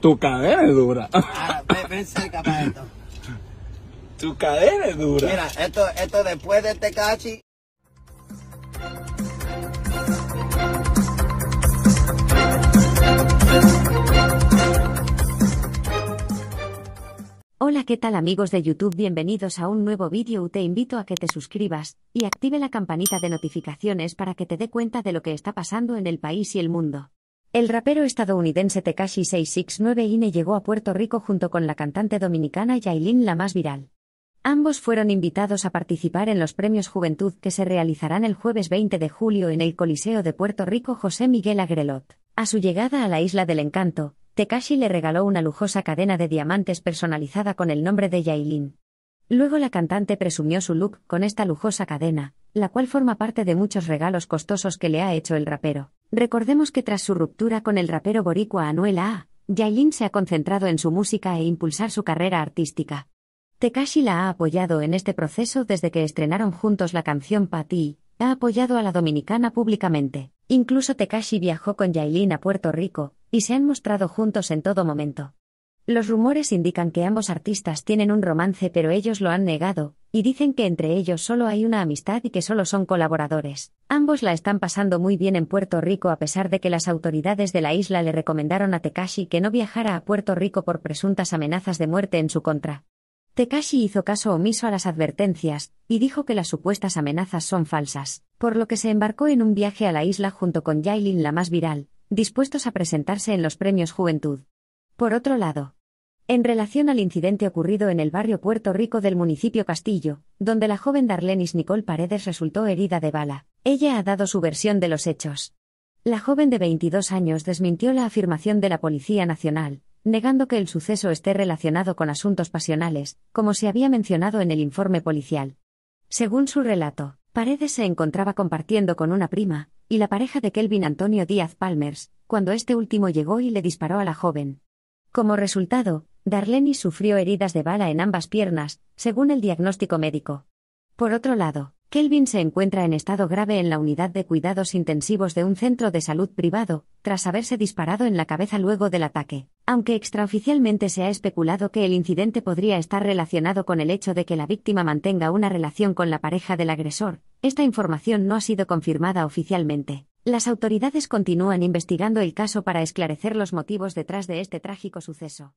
Tu cadera es dura. Ah, Tu cadera es dura. Mira, esto, esto después de este cachi. Hola qué tal amigos de YouTube bienvenidos a un nuevo vídeo te invito a que te suscribas y active la campanita de notificaciones para que te dé cuenta de lo que está pasando en el país y el mundo. El rapero estadounidense Tekashi 669 Ine llegó a Puerto Rico junto con la cantante dominicana Yailin la más viral. Ambos fueron invitados a participar en los premios Juventud que se realizarán el jueves 20 de julio en el Coliseo de Puerto Rico José Miguel Agrelot. A su llegada a la Isla del Encanto, Tekashi le regaló una lujosa cadena de diamantes personalizada con el nombre de Yailin. Luego la cantante presumió su look con esta lujosa cadena, la cual forma parte de muchos regalos costosos que le ha hecho el rapero. Recordemos que tras su ruptura con el rapero boricua Anuel A, Yailin se ha concentrado en su música e impulsar su carrera artística. Tekashi la ha apoyado en este proceso desde que estrenaron juntos la canción Pati, ha apoyado a la dominicana públicamente. Incluso Tekashi viajó con Yailin a Puerto Rico, y se han mostrado juntos en todo momento. Los rumores indican que ambos artistas tienen un romance pero ellos lo han negado, y dicen que entre ellos solo hay una amistad y que solo son colaboradores. Ambos la están pasando muy bien en Puerto Rico a pesar de que las autoridades de la isla le recomendaron a Tekashi que no viajara a Puerto Rico por presuntas amenazas de muerte en su contra. Tekashi hizo caso omiso a las advertencias, y dijo que las supuestas amenazas son falsas, por lo que se embarcó en un viaje a la isla junto con Yailin la más viral, dispuestos a presentarse en los premios Juventud. Por otro lado, en relación al incidente ocurrido en el barrio Puerto Rico del municipio Castillo, donde la joven Darlenis Nicole Paredes resultó herida de bala, ella ha dado su versión de los hechos. La joven de 22 años desmintió la afirmación de la Policía Nacional, negando que el suceso esté relacionado con asuntos pasionales, como se había mencionado en el informe policial. Según su relato, Paredes se encontraba compartiendo con una prima, y la pareja de Kelvin Antonio Díaz Palmers, cuando este último llegó y le disparó a la joven. Como resultado, Darlene sufrió heridas de bala en ambas piernas, según el diagnóstico médico. Por otro lado, Kelvin se encuentra en estado grave en la unidad de cuidados intensivos de un centro de salud privado, tras haberse disparado en la cabeza luego del ataque, aunque extraoficialmente se ha especulado que el incidente podría estar relacionado con el hecho de que la víctima mantenga una relación con la pareja del agresor, esta información no ha sido confirmada oficialmente. Las autoridades continúan investigando el caso para esclarecer los motivos detrás de este trágico suceso.